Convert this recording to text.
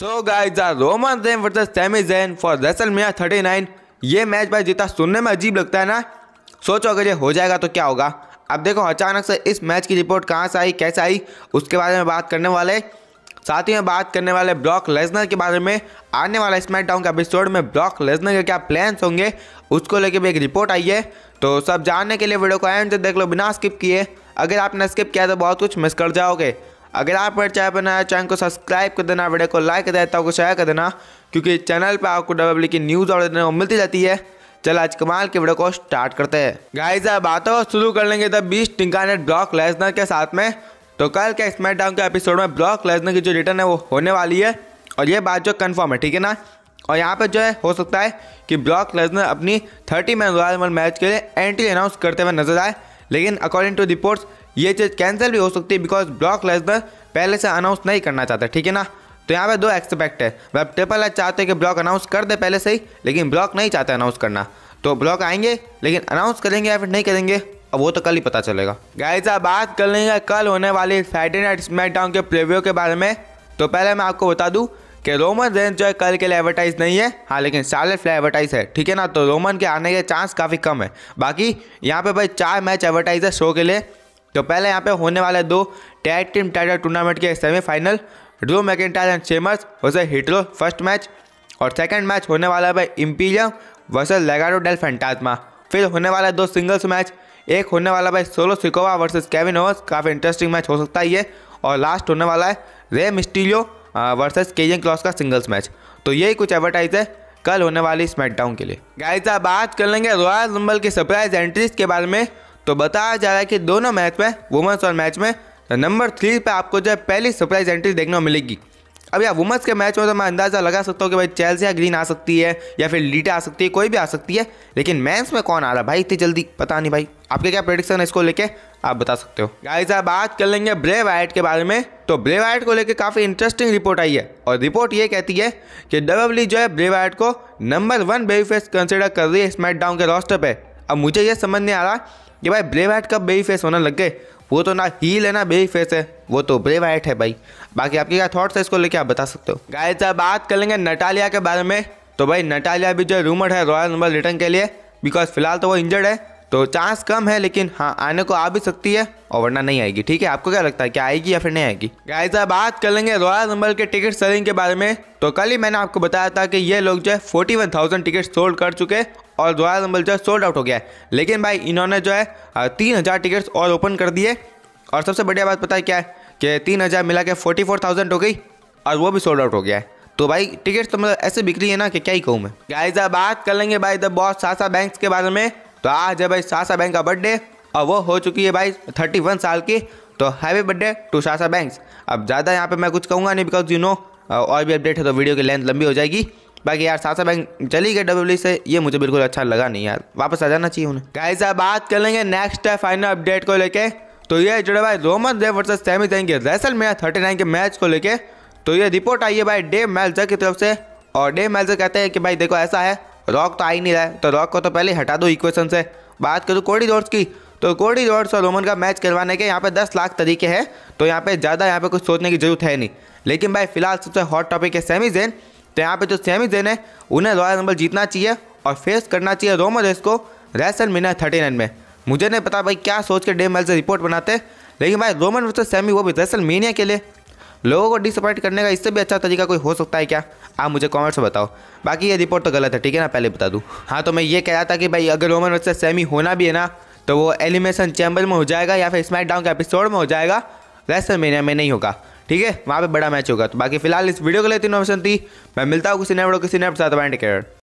so guys are Roman Reigns versus Sami Zayn for WrestleMania thirty nine ये match भाई जितना सुनने में अजीब लगता है ना सोचो अगर ये हो जाएगा तो क्या होगा अब देखो अचानक से इस मैच की रिपोर्ट कहाँ से आई कैसे आई उसके बारे में बात करने वाले साथ ही में बात करने वाले ब्लॉक लेजनर के बारे में आने वाला डाउन के एपिसोड में ब्लॉक लेजनर के क्या प्लान्स होंगे उसको लेके भी एक रिपोर्ट आई है तो सब जानने के लिए वीडियो को एंड तक देख लो बिना स्किप किए अगर आपने स्किप किया तो बहुत कुछ मिस कर जाओगे अगर आप चैनल पर नया चैनल को सब्सक्राइब कर देना वीडियो को लाइक कर देता को शेयर कर देना क्योंकि चैनल पर आपको डबल की न्यूज़ और देने को मिलती जाती है चल आज कमाल के वीडियो को स्टार्ट करते हैं गाइस अब बातों को शुरू कर लेंगे तब तो बीस टिंका ने ब्लॉक लेसनर के साथ में तो कल के स्मैट डाउन के एपिसोड में ब्लॉक लेसनर की जो रिटर्न है वो होने वाली है और ये बात जो कन्फर्म है ठीक है ना और यहाँ पर जो है हो सकता है कि ब्लॉक लेजनर अपनी थर्टी मैन रॉयल मैच के लिए एंट्री अनाउंस करते हुए नजर आए लेकिन अकॉर्डिंग टू रिपोर्ट्स ये चीज़ कैंसिल भी हो सकती है बिकॉज ब्लॉक लेसनर पहले से अनाउंस नहीं करना चाहता ठीक है ना तो यहाँ पे दो एक्सपेक्ट है वेब ट्रिपल एच चाहते हैं कि ब्लॉक अनाउंस कर दे पहले से ही लेकिन ब्लॉक नहीं चाहते अनाउंस करना तो ब्लॉक आएंगे लेकिन अनाउंस करेंगे या फिर नहीं करेंगे अब वो तो कल ही पता चलेगा गाइज बात कर लेंगे कल होने वाली फ्राइडे नाइट स्मैकडाउन के प्रिव्यू के बारे में तो पहले मैं आपको बता दूँ कि रोमन रेंज जो है कल के लिए एडवर्टाइज नहीं है हाँ लेकिन शार्लेट फ्लाई एडवर्टाइज है ठीक है ना तो रोमन के आने के चांस काफ़ी कम है बाकी यहाँ पे भाई चार मैच एडवर्टाइज है शो के लिए तो पहले यहाँ पे होने वाले दो टैग टीम टाइटल टूर्नामेंट के semifinal draw McIntyre and Sheamus versus Hit Row first match और सेकंड मैच होने वाला है भाई Imperium versus Legado del Fantasma फिर होने वाला दो सिंगल्स मैच एक होने वाला भाई Solo Sikoa versus Kevin Owens काफ़ी इंटरेस्टिंग मैच हो सकता है ये और लास्ट होने वाला है Rey Mysterio versus Karrion Kross का सिंगल्स मैच तो यही कुछ एडवर्टाइज है कल होने वाली स्मैकडाउन के लिए गाइस बात कर लेंगे रॉयल रंबल की सरप्राइज एंट्रीज के बारे में तो बताया जा रहा है कि दोनों मैच में वुमेंस और मैच में तो नंबर थ्री पे आपको जो है पहली सरप्राइज एंट्री देखने को मिलेगी अब यार वुमेंस के मैच में तो मैं अंदाज़ा लगा सकता हूँ कि भाई चेल्स या ग्रीन आ सकती है या फिर लीटा आ सकती है कोई भी आ सकती है लेकिन मैंस में कौन आ रहा है भाई इतनी जल्दी पता नहीं भाई आपके क्या प्रोडिक्शन है इसको लेके आप बता सकते हो गाइस आप बात कर लेंगे ब्रेव आइट के बारे में तो ब्रेव आइट को लेकर काफ़ी इंटरेस्टिंग रिपोर्ट आई है और रिपोर्ट ये कहती है कि डब्ल्यू e जो है ब्रेव आइट को number one baby face consider कर रही है स्मैकडाउन के रोस्टर पर अब मुझे ये समझ नहीं आ रहा कि भाई ब्रेव वाइट कब बेई फेस होने लग गए वो तो ना ही लेना बेबी बेई फेस है वो तो ब्रेव वाइट है भाई बाकी आपके क्या थॉट्स है इसको लेके आप बता सकते हो गाय जब बात कर लेंगे नटालिया के बारे में तो भाई नटालिया भी जो रूमर है रॉयल नंबर रिटर्न के लिए बिकॉज फिलहाल तो वो इंजर्ड है तो चांस कम है लेकिन हाँ आने को आ भी सकती है और वरना नहीं आएगी ठीक है आपको क्या लगता है क्या आएगी या फिर नहीं आएगी गाइस अब बात कर लेंगे रॉयल रंबल के टिकट सेलिंग के बारे में तो कल ही मैंने आपको बताया था कि ये लोग जो है forty one thousand ticket sold कर चुके और रॉयल रंबल जो है सोल्ड आउट हो गया है लेकिन भाई इन्होंने जो है तीन हज़ार टिकट्स और ओपन कर दिए और सबसे बढ़िया बात पता है क्या है कि तीन हज़ार मिला के फोर्टी फोर थाउजेंड हो गई और वो भी सोल्ड आउट हो गया है तो भाई टिकट्स तो मतलब ऐसे बिक रही है ना कि क्या ही कहूँ मैं गाइस अब बात कर लेंगे भाई द बॉस सासा बैंक्स के बारे में तो आज है भाई सासा बैंक का बर्थडे और वो हो चुकी है भाई थर्टी वन साल की तो हैवी बर्थडे टू सासा बैंक अब ज़्यादा यहाँ पे मैं कुछ कहूँगा नहीं बिकॉज यू नो और भी अपडेट है तो वीडियो की लेंथ लंबी हो जाएगी बाकी यार सासा बैंक चली गई डब्ल्यू से ये मुझे बिल्कुल अच्छा लगा नहीं यार वापस आ जाना चाहिए उन्हें गाइस अब बात कर लेंगे नेक्स्ट फाइनल अपडेट को लेके तो ये जुड़े भाई रोमन देव वर्सेस सेमी जैन के रेसल में थर्टी नाइन के मैच को लेके तो ये रिपोर्ट आई है भाई डे मेल्जर की तरफ से और डे मेल्जर कहते हैं कि भाई देखो ऐसा है रॉक तो आ ही नहीं रहा है तो रॉक को तो पहले हटा दो इक्वेशन से बात करूँ रोड्स की तो कोडी रोड्स और रोमन का मैच करवाने के यहाँ पे दस लाख तरीके हैं तो यहाँ पे ज़्यादा यहाँ पे कुछ सोचने की जरूरत है नहीं लेकिन भाई फिलहाल सबसे हॉट टॉपिक है सेमी जेन तो यहाँ पे जो सेमी जेन है उन्हें रॉयल रंबल जीतना चाहिए और फेस करना चाहिए रोमन रेस को रेसल मीना थर्टी नाइन में मुझे नहीं पता भाई क्या सोच के डे मेल से रिपोर्ट बनाते लेकिन भाई रोमन वर्सेज सेमी वो भी रेसल मीनिया के लिए लोगों को डिसअपॉइंट करने का इससे भी अच्छा तरीका कोई हो सकता है क्या आप मुझे कॉमेंट्स में बताओ बाकी ये रिपोर्ट तो गलत है ठीक है ना पहले बता दूँ हाँ तो मैं ये कह रहा था कि भाई अगर रोमन वर्सेस सेमी होना भी है ना तो वो एलिमेशन चैम्बर में हो जाएगा या फिर स्मैकडाउन के एपिसोड में हो जाएगा रेस्टर महीने में नहीं होगा ठीक है वहाँ पे बड़ा मैच होगा तो बाकी फिलहाल इस वीडियो के लिए इतनी इन्फॉर्मेशन थी मैं मिलता हूँ किसी नए किसी नए साथ